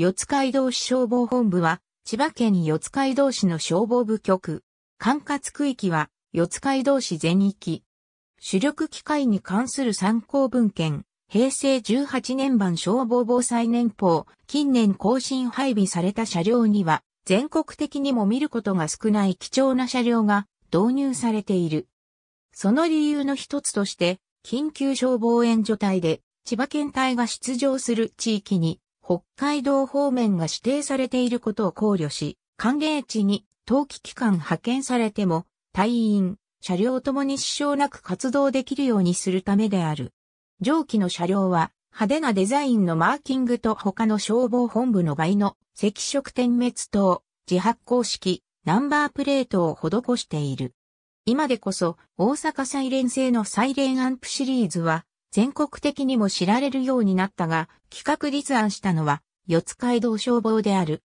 四街道市消防本部は、千葉県四街道市の消防部局。管轄区域は、四街道市全域。主力機械に関する参考文献、平成18年版消防防災年報、近年更新配備された車両には、全国的にも見ることが少ない貴重な車両が導入されている。その理由の一つとして、緊急消防援助隊で千葉県隊が出場する地域に北海道方面が指定されていることを考慮し、寒冷地に冬季期間派遣されても、隊員、車両ともに支障なく活動できるようにするためである。上記の車両は、派手なデザインのマーキングと他の消防本部の倍の赤色点滅灯、自発光式、ナンバープレートを施している。今でこそ大阪サイレン製のサイレンアンプシリーズは全国的にも知られるようになったが、企画立案したのは、四街道消防である。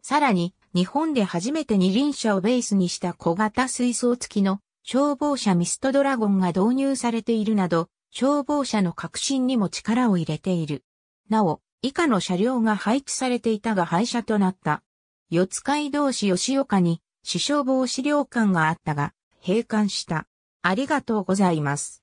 さらに、日本で初めて二輪車をベースにした小型水槽付きの消防車ミストドラゴンが導入されているなど、消防車の革新にも力を入れている。なお、以下の車両が配置されていたが廃車となった。四街道市吉岡に、市消防資料館があったが、閉館した。ありがとうございます。